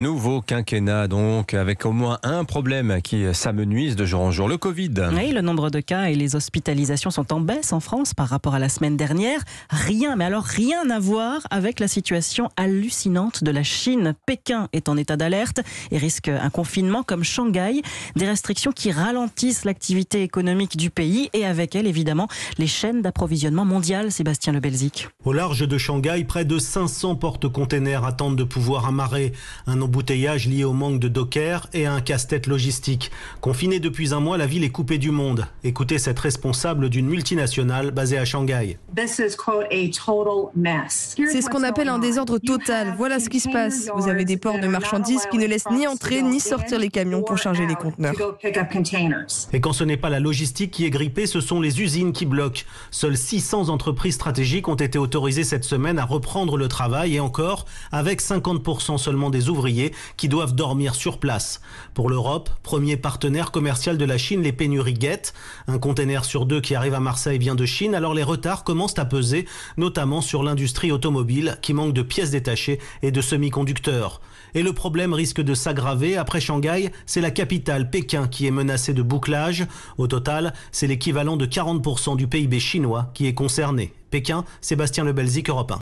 Nouveau quinquennat donc, avec au moins un problème qui s'amenuise de jour en jour, le Covid. Oui, le nombre de cas et les hospitalisations sont en baisse en France par rapport à la semaine dernière. Rien, mais alors rien à voir avec la situation hallucinante de la Chine. Pékin est en état d'alerte et risque un confinement comme Shanghai, des restrictions qui ralentissent l'activité économique du pays et avec elle évidemment les chaînes d'approvisionnement mondiales, Sébastien Le Belzic. Au large de Shanghai, près de 500 porte-containers attendent de pouvoir amarrer un bouteillage lié au manque de dockers et à un casse-tête logistique. Confinée depuis un mois, la ville est coupée du monde. Écoutez cette responsable d'une multinationale basée à Shanghai. C'est ce qu'on appelle un désordre total. Voilà ce qui se passe. Vous avez des ports de marchandises qui ne laissent ni entrer ni sortir les camions pour charger les conteneurs. Et quand ce n'est pas la logistique qui est grippée, ce sont les usines qui bloquent. Seules 600 entreprises stratégiques ont été autorisées cette semaine à reprendre le travail et encore avec 50% seulement des ouvriers qui doivent dormir sur place. Pour l'Europe, premier partenaire commercial de la Chine, les pénuries guettent. Un conteneur sur deux qui arrive à Marseille vient de Chine, alors les retards commencent à peser, notamment sur l'industrie automobile qui manque de pièces détachées et de semi-conducteurs. Et le problème risque de s'aggraver. Après Shanghai, c'est la capitale, Pékin, qui est menacée de bouclage. Au total, c'est l'équivalent de 40% du PIB chinois qui est concerné. Pékin, Sébastien Lebelzik, Europe